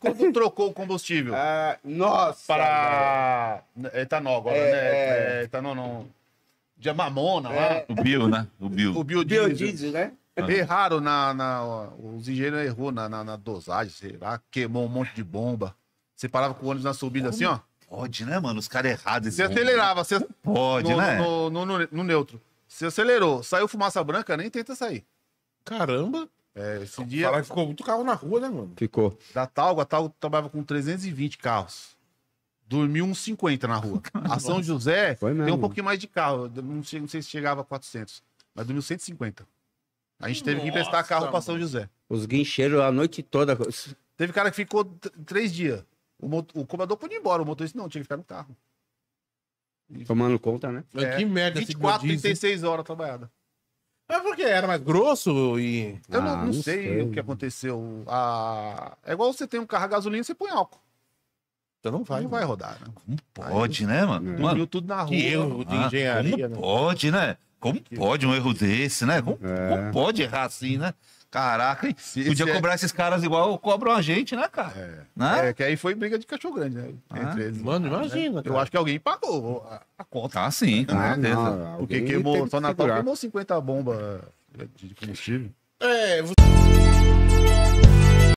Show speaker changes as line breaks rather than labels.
Quando trocou o combustível? Ah, nossa! Para velho. É etanol agora, é, né? É... é etanol não. De mamona é. lá. O bio, né? O bio. O biodiesel. biodiesel né? Ah. Erraram na, na. Os engenheiros errou na, na, na dosagem, será? Queimou um monte de bomba. Você parava com o ônibus na subida Como? assim, ó. Pode, né, mano? Os caras errados. Você acelerava. Você... Pode, no, né? No no, no, no, neutro. Você acelerou. Saiu fumaça branca, nem tenta sair. Caramba! É, esse dia. Falar que ficou muito carro na rua, né, mano? Ficou. Da Talgo, a Talgo trabalhava com 320 carros. Dormiu uns 50 na rua. A São José mesmo. tem um pouquinho mais de carro. Não, sei, não sei se chegava a 400, mas dormiu 150. A gente teve Nossa, que emprestar carro para São José. Os guincheiros a noite toda. Teve cara que ficou três dias. O, mot... o cobrador pôde ir embora, o motorista não, tinha que ficar no carro. E... Tomando conta, né? É, que merda, 24, 36 horas trabalhada. É porque era mais grosso e. Eu ah, não, não sei, sei, o que aconteceu. Ah, é igual você tem um carro a gasolina e você põe álcool. Então não vai. Não vai rodar, né? Como pode, Aí, né, mano? mano? tudo na rua. Que erro de ah, engenharia. Como né? pode, né? Como pode um erro desse, né? Como, é. como pode errar assim, né? Caraca, se, podia se é cobrar é... esses caras igual cobram a gente, né, cara? É. Né? é que aí foi briga de cachorro grande, né? Ah. Entre eles. Mano, imagina. É. Cara. Eu acho que alguém pagou a, conta. Ah, sim, com ah, certeza. Não, Porque queimou, que só Natal queimou 50 bombas de combustível. É, você.